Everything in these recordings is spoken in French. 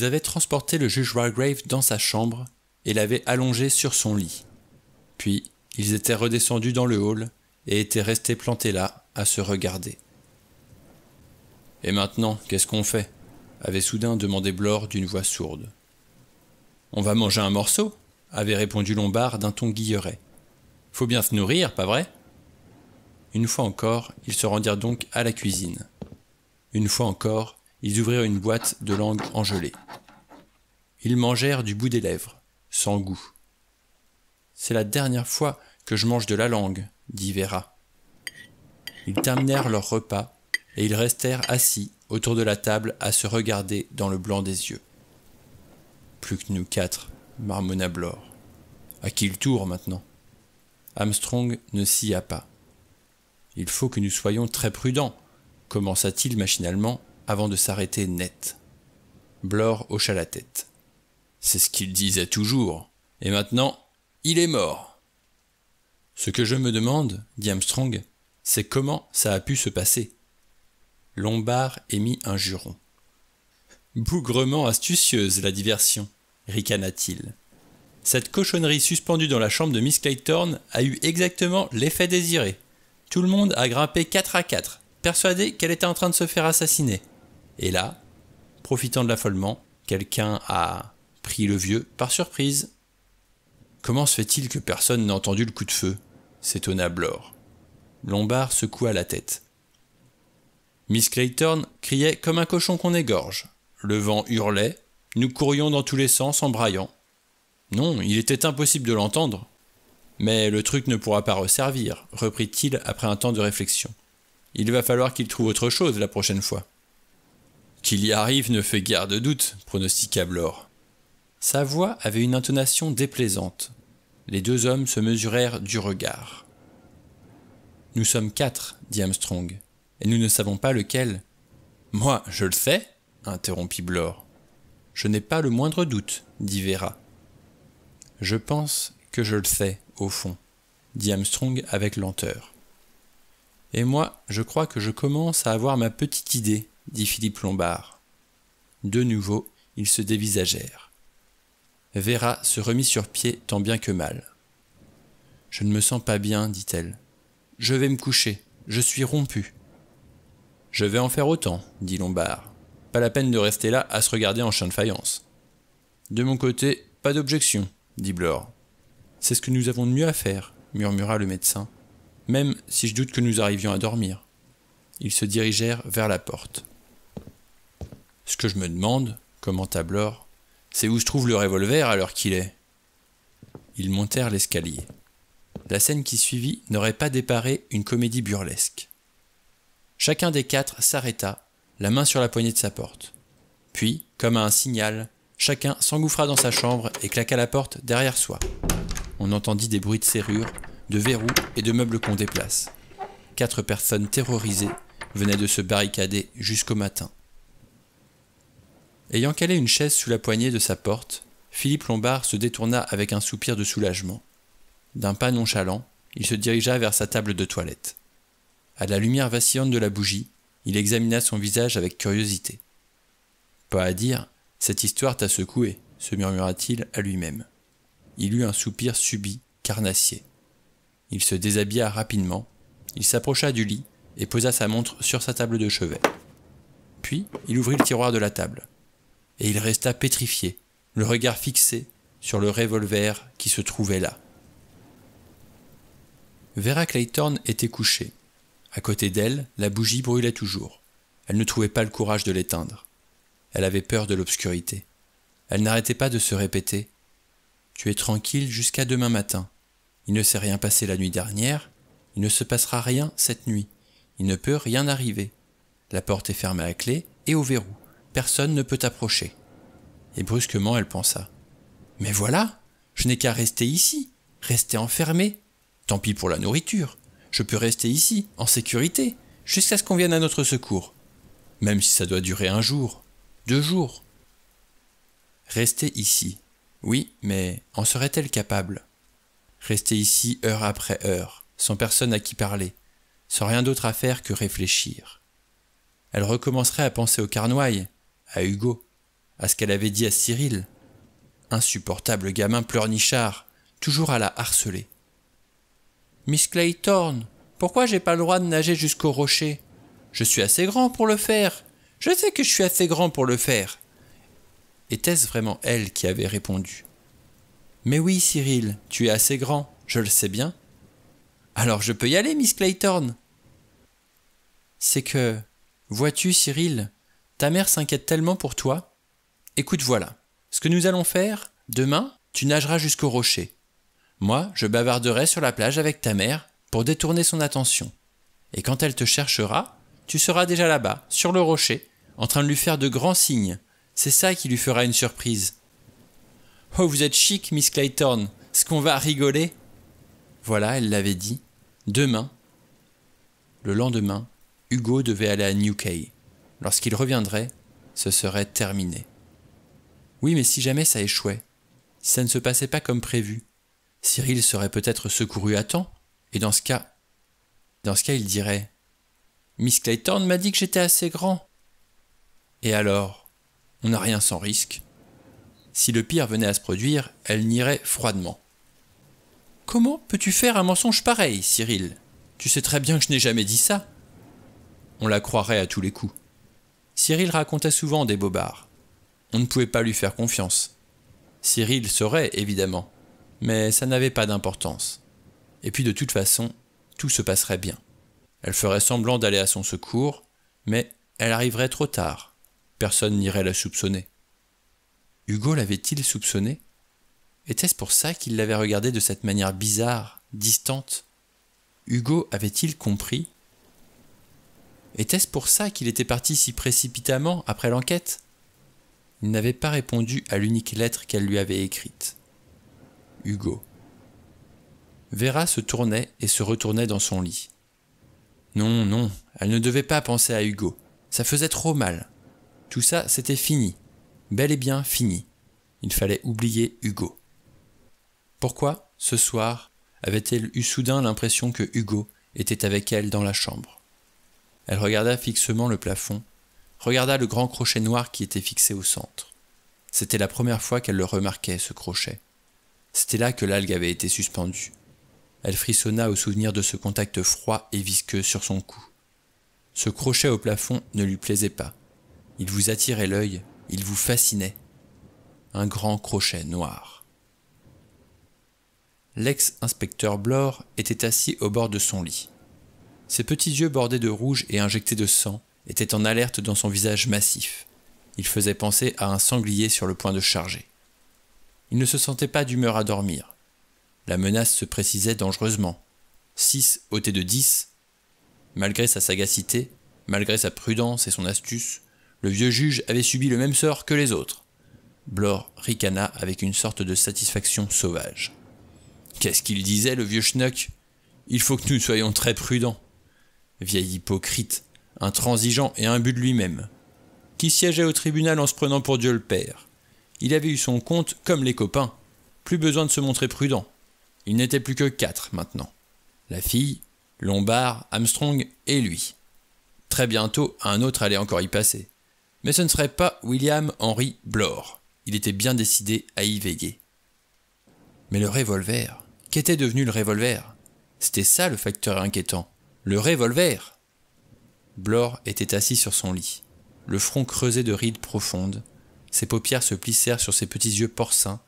Ils avaient transporté le juge Wargrave dans sa chambre et l'avaient allongé sur son lit. Puis, ils étaient redescendus dans le hall et étaient restés plantés là, à se regarder. Et maintenant, qu'est-ce qu'on fait avait soudain demandé Blore d'une voix sourde. On va manger un morceau avait répondu Lombard d'un ton guilleret. Faut bien se nourrir, pas vrai Une fois encore, ils se rendirent donc à la cuisine. Une fois encore, ils ouvrirent une boîte de langue engelée. Ils mangèrent du bout des lèvres, sans goût. C'est la dernière fois que je mange de la langue, dit Vera. Ils terminèrent leur repas et ils restèrent assis autour de la table à se regarder dans le blanc des yeux. Plus que nous quatre, marmonna Blore. À qui le tour maintenant Armstrong ne s'y a pas. Il faut que nous soyons très prudents, commença-t-il machinalement avant de s'arrêter net. Blore hocha la tête. C'est ce qu'il disait toujours. Et maintenant, il est mort. Ce que je me demande, dit Armstrong, c'est comment ça a pu se passer. Lombard émit un juron. Bougrement astucieuse la diversion, ricana-t-il. Cette cochonnerie suspendue dans la chambre de Miss Claythorne a eu exactement l'effet désiré. Tout le monde a grimpé quatre à quatre, persuadé qu'elle était en train de se faire assassiner. Et là, profitant de l'affolement, quelqu'un a le vieux par surprise. Comment se fait-il que personne n'ait entendu le coup de feu s'étonna Blore. Lombard secoua la tête. Miss Clayton criait comme un cochon qu'on égorge. Le vent hurlait, nous courions dans tous les sens en braillant. Non, il était impossible de l'entendre. Mais le truc ne pourra pas resservir, reprit-il après un temps de réflexion. Il va falloir qu'il trouve autre chose la prochaine fois. Qu'il y arrive ne fait guère de doute, pronostiqua Blore. Sa voix avait une intonation déplaisante. Les deux hommes se mesurèrent du regard. Nous sommes quatre, dit Armstrong, et nous ne savons pas lequel. Moi, je le sais, interrompit Blore. Je n'ai pas le moindre doute, dit Vera. Je pense que je le sais, au fond, dit Armstrong avec lenteur. Et moi, je crois que je commence à avoir ma petite idée, dit Philippe Lombard. De nouveau, ils se dévisagèrent. Vera se remit sur pied tant bien que mal. Je ne me sens pas bien, dit-elle. Je vais me coucher, je suis rompue. Je vais en faire autant, dit Lombard. Pas la peine de rester là à se regarder en chien de faïence. De mon côté, pas d'objection, dit Blore. C'est ce que nous avons de mieux à faire, murmura le médecin, même si je doute que nous arrivions à dormir. Ils se dirigèrent vers la porte. Ce que je me demande, commenta Blore, c'est où se trouve le revolver alors qu'il est. Ils montèrent l'escalier. La scène qui suivit n'aurait pas déparé une comédie burlesque. Chacun des quatre s'arrêta, la main sur la poignée de sa porte. Puis, comme à un signal, chacun s'engouffra dans sa chambre et claqua la porte derrière soi. On entendit des bruits de serrures, de verrous et de meubles qu'on déplace. Quatre personnes terrorisées venaient de se barricader jusqu'au matin. Ayant calé une chaise sous la poignée de sa porte, Philippe Lombard se détourna avec un soupir de soulagement. D'un pas nonchalant, il se dirigea vers sa table de toilette. À la lumière vacillante de la bougie, il examina son visage avec curiosité. Pas à dire, cette histoire t'a secoué, se murmura-t-il à lui-même. Il eut un soupir subit, carnassier. Il se déshabilla rapidement, il s'approcha du lit et posa sa montre sur sa table de chevet. Puis, il ouvrit le tiroir de la table et il resta pétrifié, le regard fixé sur le revolver qui se trouvait là. Vera Clayton était couchée. À côté d'elle, la bougie brûlait toujours. Elle ne trouvait pas le courage de l'éteindre. Elle avait peur de l'obscurité. Elle n'arrêtait pas de se répéter Tu es tranquille jusqu'à demain matin. Il ne s'est rien passé la nuit dernière. Il ne se passera rien cette nuit. Il ne peut rien arriver. La porte est fermée à clé et au verrou personne ne peut t'approcher. Et brusquement elle pensa. Mais voilà, je n'ai qu'à rester ici, rester enfermée. Tant pis pour la nourriture. Je peux rester ici, en sécurité, jusqu'à ce qu'on vienne à notre secours. Même si ça doit durer un jour, deux jours. Rester ici. Oui, mais en serait-elle capable Rester ici heure après heure, sans personne à qui parler, sans rien d'autre à faire que réfléchir. Elle recommencerait à penser aux carnoailles, à Hugo, à ce qu'elle avait dit à Cyril. Insupportable gamin pleurnichard, toujours à la harceler. Miss Claythorne, pourquoi j'ai pas le droit de nager jusqu'au rocher Je suis assez grand pour le faire. Je sais que je suis assez grand pour le faire. Était-ce vraiment elle qui avait répondu Mais oui, Cyril, tu es assez grand, je le sais bien. Alors je peux y aller, Miss Claythorne. »« C'est que. Vois-tu, Cyril, ta mère s'inquiète tellement pour toi. Écoute, voilà. Ce que nous allons faire, demain, tu nageras jusqu'au rocher. Moi, je bavarderai sur la plage avec ta mère pour détourner son attention. Et quand elle te cherchera, tu seras déjà là-bas, sur le rocher, en train de lui faire de grands signes. C'est ça qui lui fera une surprise. Oh, vous êtes chic, Miss Clayton. Ce qu'on va rigoler. Voilà, elle l'avait dit. Demain. Le lendemain, Hugo devait aller à Newquay. Lorsqu'il reviendrait, ce serait terminé. Oui, mais si jamais ça échouait, si ça ne se passait pas comme prévu, Cyril serait peut-être secouru à temps, et dans ce cas, dans ce cas, il dirait Miss Clayton m'a dit que j'étais assez grand. Et alors, on n'a rien sans risque. Si le pire venait à se produire, elle nierait froidement. Comment peux-tu faire un mensonge pareil, Cyril Tu sais très bien que je n'ai jamais dit ça. On la croirait à tous les coups. Cyril racontait souvent des bobards. On ne pouvait pas lui faire confiance. Cyril saurait, évidemment, mais ça n'avait pas d'importance. Et puis de toute façon, tout se passerait bien. Elle ferait semblant d'aller à son secours, mais elle arriverait trop tard. Personne n'irait la soupçonner. Hugo l'avait-il soupçonné Était-ce pour ça qu'il l'avait regardée de cette manière bizarre, distante Hugo avait-il compris était-ce pour ça qu'il était parti si précipitamment après l'enquête Il n'avait pas répondu à l'unique lettre qu'elle lui avait écrite. Hugo. Vera se tournait et se retournait dans son lit. Non, non, elle ne devait pas penser à Hugo. Ça faisait trop mal. Tout ça, c'était fini. Bel et bien fini. Il fallait oublier Hugo. Pourquoi, ce soir, avait-elle eu soudain l'impression que Hugo était avec elle dans la chambre elle regarda fixement le plafond, regarda le grand crochet noir qui était fixé au centre. C'était la première fois qu'elle le remarquait, ce crochet. C'était là que l'algue avait été suspendue. Elle frissonna au souvenir de ce contact froid et visqueux sur son cou. Ce crochet au plafond ne lui plaisait pas. Il vous attirait l'œil, il vous fascinait. Un grand crochet noir. L'ex-inspecteur Blore était assis au bord de son lit. Ses petits yeux bordés de rouge et injectés de sang étaient en alerte dans son visage massif. Il faisait penser à un sanglier sur le point de charger. Il ne se sentait pas d'humeur à dormir. La menace se précisait dangereusement. Six ôté de dix, Malgré sa sagacité, malgré sa prudence et son astuce, le vieux juge avait subi le même sort que les autres. Blore ricana avec une sorte de satisfaction sauvage. Qu'est-ce qu'il disait, le vieux schnuck Il faut que nous soyons très prudents vieil hypocrite, intransigeant et imbu de lui-même, qui siégeait au tribunal en se prenant pour Dieu le Père. Il avait eu son compte comme les copains, plus besoin de se montrer prudent. Il n'était plus que quatre maintenant. La fille, Lombard, Armstrong et lui. Très bientôt, un autre allait encore y passer. Mais ce ne serait pas William Henry Blore. Il était bien décidé à y veiller. Mais le revolver, qu'était devenu le revolver C'était ça le facteur inquiétant. Le revolver Blore était assis sur son lit, le front creusé de rides profondes. Ses paupières se plissèrent sur ses petits yeux porcins,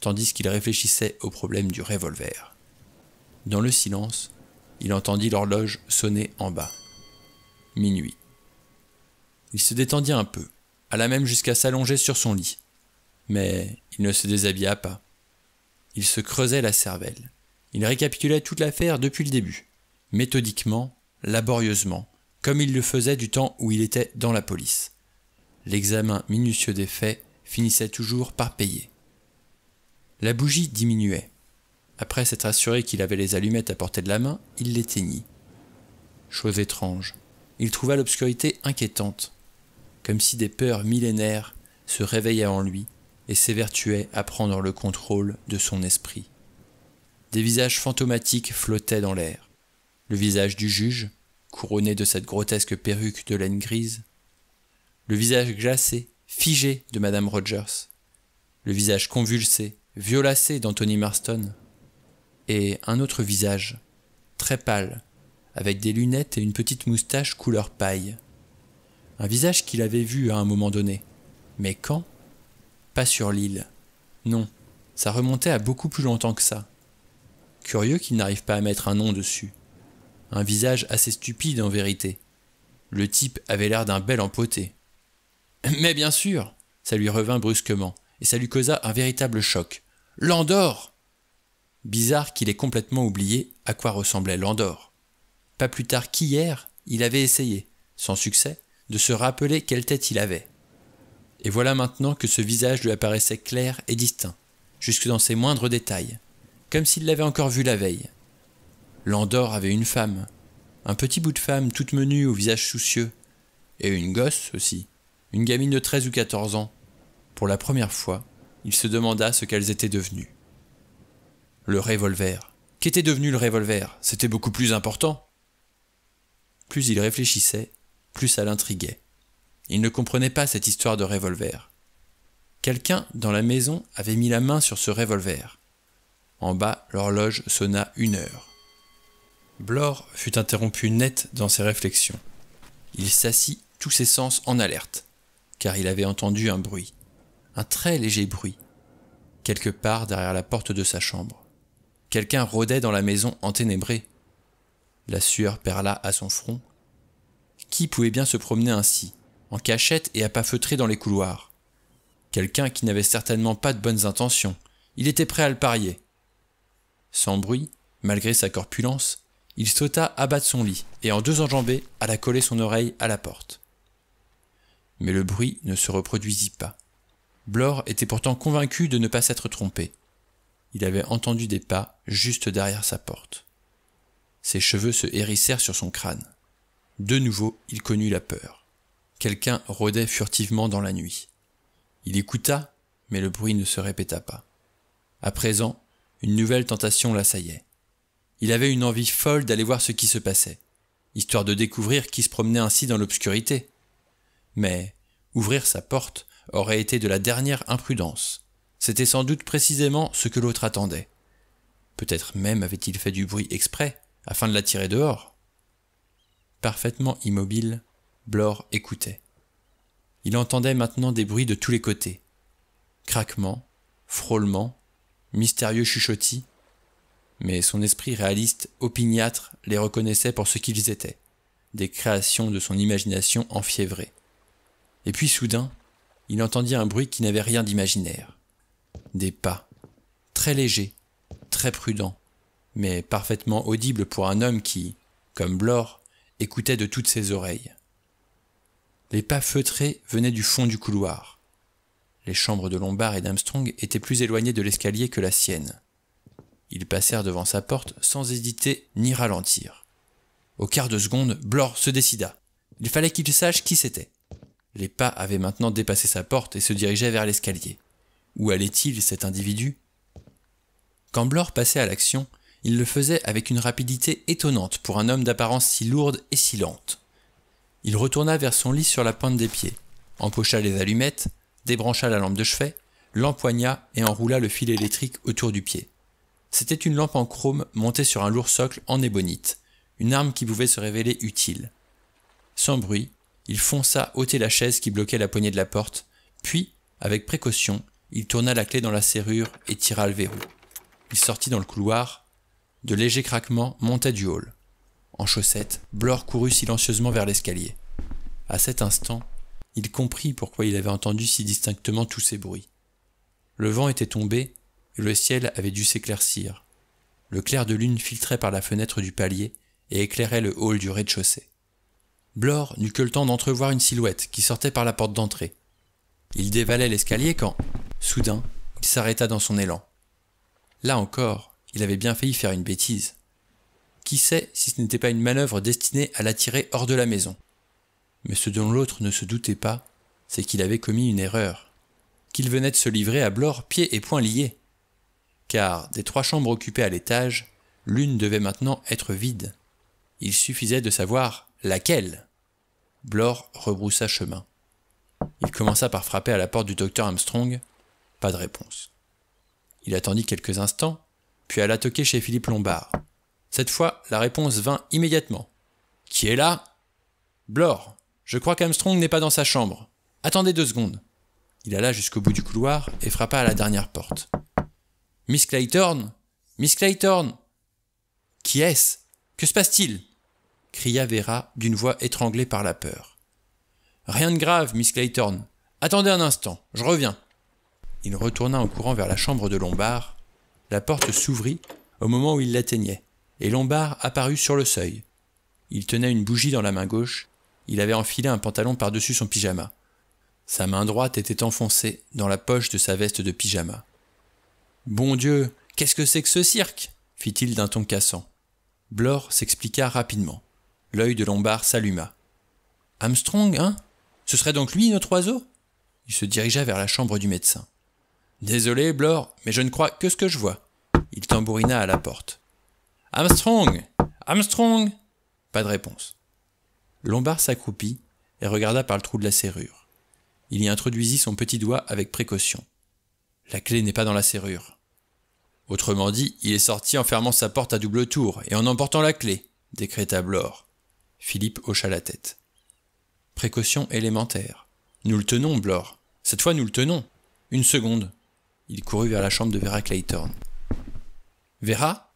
tandis qu'il réfléchissait au problème du revolver. Dans le silence, il entendit l'horloge sonner en bas. Minuit. Il se détendit un peu, alla même jusqu'à s'allonger sur son lit. Mais il ne se déshabilla pas. Il se creusait la cervelle. Il récapitulait toute l'affaire depuis le début méthodiquement, laborieusement, comme il le faisait du temps où il était dans la police. L'examen minutieux des faits finissait toujours par payer. La bougie diminuait. Après s'être assuré qu'il avait les allumettes à portée de la main, il l'éteignit. Chose étrange, il trouva l'obscurité inquiétante, comme si des peurs millénaires se réveillaient en lui et s'évertuaient à prendre le contrôle de son esprit. Des visages fantomatiques flottaient dans l'air le visage du juge, couronné de cette grotesque perruque de laine grise, le visage glacé, figé de Madame Rogers, le visage convulsé, violacé d'Anthony Marston, et un autre visage, très pâle, avec des lunettes et une petite moustache couleur paille. Un visage qu'il avait vu à un moment donné. Mais quand Pas sur l'île. Non, ça remontait à beaucoup plus longtemps que ça. Curieux qu'il n'arrive pas à mettre un nom dessus un visage assez stupide en vérité. Le type avait l'air d'un bel empoté. Mais bien sûr Ça lui revint brusquement, et ça lui causa un véritable choc. L'Andorre Bizarre qu'il ait complètement oublié à quoi ressemblait l'Andorre. Pas plus tard qu'hier, il avait essayé, sans succès, de se rappeler quelle tête il avait. Et voilà maintenant que ce visage lui apparaissait clair et distinct, jusque dans ses moindres détails, comme s'il l'avait encore vu la veille. Landor avait une femme, un petit bout de femme toute menue au visage soucieux, et une gosse aussi, une gamine de 13 ou 14 ans. Pour la première fois, il se demanda ce qu'elles étaient devenues. Le revolver. Qu'était devenu le revolver C'était beaucoup plus important. Plus il réfléchissait, plus ça l'intriguait. Il ne comprenait pas cette histoire de revolver. Quelqu'un dans la maison avait mis la main sur ce revolver. En bas, l'horloge sonna une heure. Blore fut interrompu net dans ses réflexions. Il s'assit, tous ses sens en alerte, car il avait entendu un bruit, un très léger bruit, quelque part derrière la porte de sa chambre. Quelqu'un rôdait dans la maison enténébrée. La sueur perla à son front. Qui pouvait bien se promener ainsi, en cachette et à pas feutrés dans les couloirs Quelqu'un qui n'avait certainement pas de bonnes intentions. Il était prêt à le parier. Sans bruit, malgré sa corpulence, il sauta à bas de son lit et en deux enjambées alla coller son oreille à la porte. Mais le bruit ne se reproduisit pas. Blore était pourtant convaincu de ne pas s'être trompé. Il avait entendu des pas juste derrière sa porte. Ses cheveux se hérissèrent sur son crâne. De nouveau, il connut la peur. Quelqu'un rôdait furtivement dans la nuit. Il écouta, mais le bruit ne se répéta pas. À présent, une nouvelle tentation l'assaillait il avait une envie folle d'aller voir ce qui se passait, histoire de découvrir qui se promenait ainsi dans l'obscurité. Mais ouvrir sa porte aurait été de la dernière imprudence. C'était sans doute précisément ce que l'autre attendait. Peut-être même avait-il fait du bruit exprès, afin de l'attirer dehors. Parfaitement immobile, Blore écoutait. Il entendait maintenant des bruits de tous les côtés. Craquements, frôlements, mystérieux chuchotis, mais son esprit réaliste, opiniâtre, les reconnaissait pour ce qu'ils étaient, des créations de son imagination enfiévrée. Et puis soudain, il entendit un bruit qui n'avait rien d'imaginaire. Des pas, très légers, très prudents, mais parfaitement audibles pour un homme qui, comme Blore, écoutait de toutes ses oreilles. Les pas feutrés venaient du fond du couloir. Les chambres de Lombard et d'Armstrong étaient plus éloignées de l'escalier que la sienne. Ils passèrent devant sa porte sans hésiter ni ralentir. Au quart de seconde, Blore se décida. Il fallait qu'il sache qui c'était. Les pas avaient maintenant dépassé sa porte et se dirigeaient vers l'escalier. Où allait-il, cet individu Quand Blore passait à l'action, il le faisait avec une rapidité étonnante pour un homme d'apparence si lourde et si lente. Il retourna vers son lit sur la pointe des pieds, empocha les allumettes, débrancha la lampe de chevet, l'empoigna et enroula le fil électrique autour du pied. C'était une lampe en chrome montée sur un lourd socle en ébonite, une arme qui pouvait se révéler utile. Sans bruit, il fonça ôter la chaise qui bloquait la poignée de la porte, puis, avec précaution, il tourna la clé dans la serrure et tira le verrou. Il sortit dans le couloir. De légers craquements montaient du hall. En chaussettes, Blore courut silencieusement vers l'escalier. À cet instant, il comprit pourquoi il avait entendu si distinctement tous ces bruits. Le vent était tombé le ciel avait dû s'éclaircir. Le clair de lune filtrait par la fenêtre du palier et éclairait le hall du rez-de-chaussée. Blore n'eut que le temps d'entrevoir une silhouette qui sortait par la porte d'entrée. Il dévalait l'escalier quand, soudain, il s'arrêta dans son élan. Là encore, il avait bien failli faire une bêtise. Qui sait si ce n'était pas une manœuvre destinée à l'attirer hors de la maison Mais ce dont l'autre ne se doutait pas, c'est qu'il avait commis une erreur. Qu'il venait de se livrer à Blore pieds et poings liés car des trois chambres occupées à l'étage, l'une devait maintenant être vide. Il suffisait de savoir laquelle. Blore rebroussa chemin. Il commença par frapper à la porte du docteur Armstrong. Pas de réponse. Il attendit quelques instants, puis alla toquer chez Philippe Lombard. Cette fois, la réponse vint immédiatement. Qui est là Blore, je crois qu'Armstrong n'est pas dans sa chambre. Attendez deux secondes. Il alla jusqu'au bout du couloir et frappa à la dernière porte. Miss Clayton Miss Clayton Qui est-ce Que se passe-t-il cria Vera d'une voix étranglée par la peur. Rien de grave, Miss Clayton. Attendez un instant, je reviens. Il retourna en courant vers la chambre de Lombard. La porte s'ouvrit au moment où il l'atteignait, et Lombard apparut sur le seuil. Il tenait une bougie dans la main gauche, il avait enfilé un pantalon par-dessus son pyjama. Sa main droite était enfoncée dans la poche de sa veste de pyjama. Bon Dieu, qu'est-ce que c'est que ce cirque fit-il d'un ton cassant. Blore s'expliqua rapidement. L'œil de Lombard s'alluma. Armstrong, hein Ce serait donc lui, notre oiseau Il se dirigea vers la chambre du médecin. Désolé, Blore, mais je ne crois que ce que je vois. Il tambourina à la porte. Armstrong Armstrong Pas de réponse. Lombard s'accroupit et regarda par le trou de la serrure. Il y introduisit son petit doigt avec précaution. La clé n'est pas dans la serrure. Autrement dit, il est sorti en fermant sa porte à double tour et en emportant la clé, décréta Blore. Philippe hocha la tête. Précaution élémentaire. Nous le tenons, Blore. Cette fois, nous le tenons. Une seconde. Il courut vers la chambre de Vera Clayton. Vera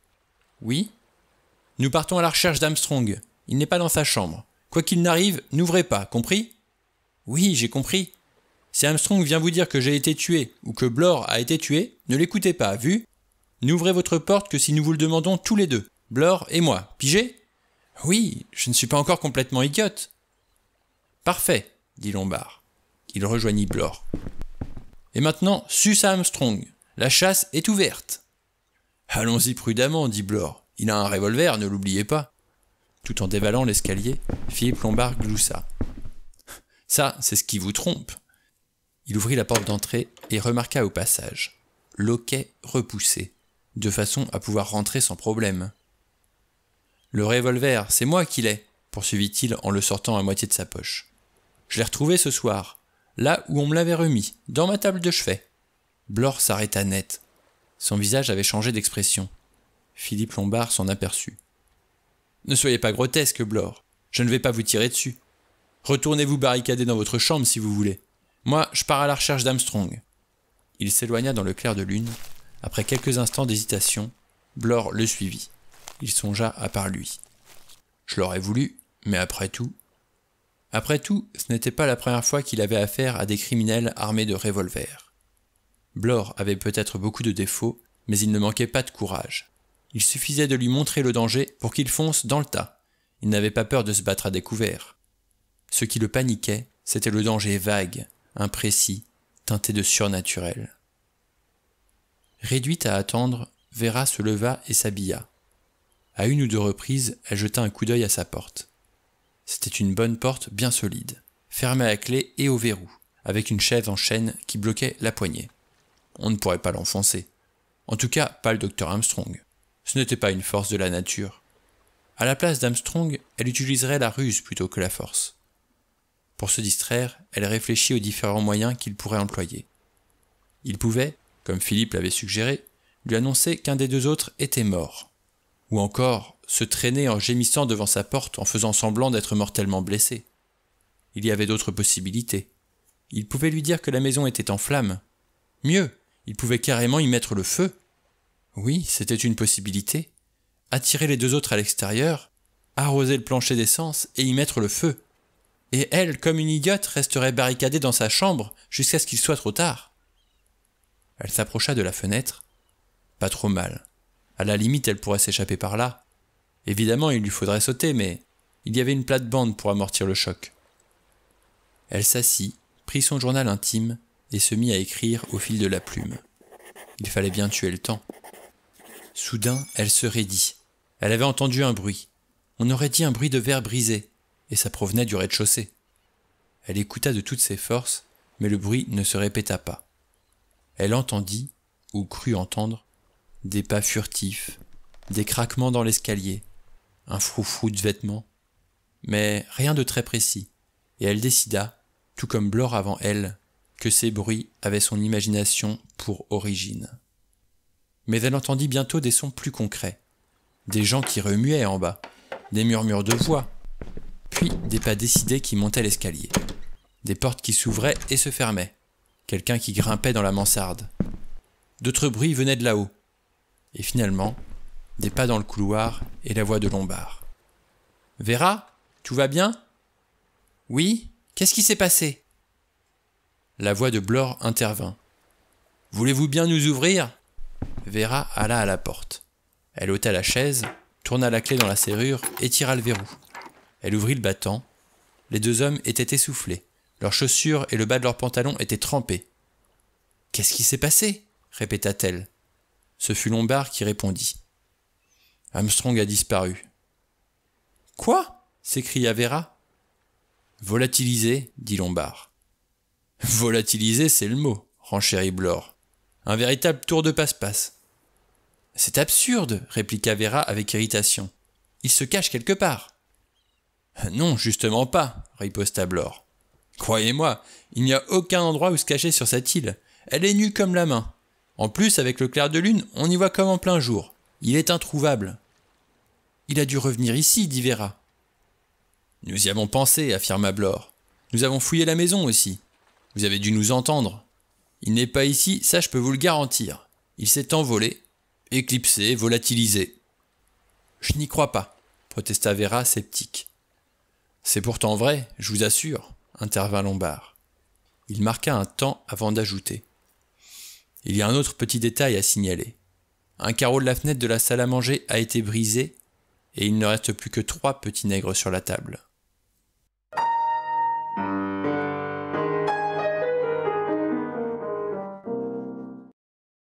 Oui Nous partons à la recherche d'Armstrong. Il n'est pas dans sa chambre. Quoi qu'il n'arrive, n'ouvrez pas, compris Oui, j'ai compris. Si Armstrong vient vous dire que j'ai été tué ou que Blore a été tué, ne l'écoutez pas, vu N'ouvrez votre porte que si nous vous le demandons tous les deux, Blore et moi, pigé Oui, je ne suis pas encore complètement idiote. Parfait, dit Lombard. Il rejoignit Blore. Et maintenant, sus à Armstrong. La chasse est ouverte. Allons-y prudemment, dit Blore. Il a un revolver, ne l'oubliez pas. Tout en dévalant l'escalier, Philippe Lombard gloussa. Ça, c'est ce qui vous trompe. Il ouvrit la porte d'entrée et remarqua au passage loquet repoussé, de façon à pouvoir rentrer sans problème. Le revolver, c'est moi qui l'ai, poursuivit-il en le sortant à moitié de sa poche. Je l'ai retrouvé ce soir, là où on me l'avait remis, dans ma table de chevet. Blore s'arrêta net. Son visage avait changé d'expression. Philippe Lombard s'en aperçut. Ne soyez pas grotesque, Blore. Je ne vais pas vous tirer dessus. Retournez-vous barricader dans votre chambre si vous voulez. Moi, je pars à la recherche d'Armstrong. Il s'éloigna dans le clair de lune. Après quelques instants d'hésitation, Blore le suivit. Il songea à part lui. Je l'aurais voulu, mais après tout. Après tout, ce n'était pas la première fois qu'il avait affaire à des criminels armés de revolvers. Blore avait peut-être beaucoup de défauts, mais il ne manquait pas de courage. Il suffisait de lui montrer le danger pour qu'il fonce dans le tas. Il n'avait pas peur de se battre à découvert. Ce qui le paniquait, c'était le danger vague, imprécis, teinté de surnaturel. Réduite à attendre, Vera se leva et s'habilla. À une ou deux reprises, elle jeta un coup d'œil à sa porte. C'était une bonne porte bien solide, fermée à la clé et au verrou, avec une chèvre en chaîne qui bloquait la poignée. On ne pourrait pas l'enfoncer. En tout cas, pas le docteur Armstrong. Ce n'était pas une force de la nature. À la place d'Armstrong, elle utiliserait la ruse plutôt que la force. Pour se distraire, elle réfléchit aux différents moyens qu'il pourrait employer. Il pouvait, comme Philippe l'avait suggéré, lui annoncer qu'un des deux autres était mort, ou encore se traîner en gémissant devant sa porte en faisant semblant d'être mortellement blessé. Il y avait d'autres possibilités. Il pouvait lui dire que la maison était en flammes. Mieux, il pouvait carrément y mettre le feu. Oui, c'était une possibilité. Attirer les deux autres à l'extérieur, arroser le plancher d'essence et y mettre le feu et elle, comme une idiote, resterait barricadée dans sa chambre jusqu'à ce qu'il soit trop tard. Elle s'approcha de la fenêtre. Pas trop mal. À la limite, elle pourrait s'échapper par là. Évidemment, il lui faudrait sauter, mais il y avait une plate-bande pour amortir le choc. Elle s'assit, prit son journal intime et se mit à écrire au fil de la plume. Il fallait bien tuer le temps. Soudain, elle se raidit. Elle avait entendu un bruit. On aurait dit un bruit de verre brisé, et ça provenait du rez-de-chaussée. Elle écouta de toutes ses forces, mais le bruit ne se répéta pas. Elle entendit, ou crut entendre, des pas furtifs, des craquements dans l'escalier, un froufrou de vêtements, mais rien de très précis, et elle décida, tout comme Blore avant elle, que ces bruits avaient son imagination pour origine. Mais elle entendit bientôt des sons plus concrets, des gens qui remuaient en bas, des murmures de voix, des pas décidés qui montaient l'escalier. Des portes qui s'ouvraient et se fermaient. Quelqu'un qui grimpait dans la mansarde. D'autres bruits venaient de là-haut. Et finalement, des pas dans le couloir et la voix de Lombard. Vera, tout va bien Oui Qu'est-ce qui s'est passé La voix de Blore intervint. Voulez-vous bien nous ouvrir Vera alla à la porte. Elle ôta la chaise, tourna la clé dans la serrure et tira le verrou. Elle ouvrit le battant. Les deux hommes étaient essoufflés. Leurs chaussures et le bas de leurs pantalons étaient trempés. Qu'est-ce qui s'est passé répéta-t-elle. Ce fut Lombard qui répondit. Armstrong a disparu. Quoi s'écria Vera. Volatilisé, dit Lombard. Volatilisé, c'est le mot, renchérit Blore. Un véritable tour de passe-passe. C'est absurde, répliqua Vera avec irritation. Il se cache quelque part. Non, justement pas, riposta Blore. Croyez-moi, il n'y a aucun endroit où se cacher sur cette île. Elle est nue comme la main. En plus, avec le clair de lune, on y voit comme en plein jour. Il est introuvable. Il a dû revenir ici, dit Vera. Nous y avons pensé, affirma Blore. Nous avons fouillé la maison aussi. Vous avez dû nous entendre. Il n'est pas ici, ça je peux vous le garantir. Il s'est envolé, éclipsé, volatilisé. Je n'y crois pas, protesta Vera sceptique. C'est pourtant vrai, je vous assure, intervint Lombard. Il marqua un temps avant d'ajouter. Il y a un autre petit détail à signaler. Un carreau de la fenêtre de la salle à manger a été brisé, et il ne reste plus que trois petits nègres sur la table.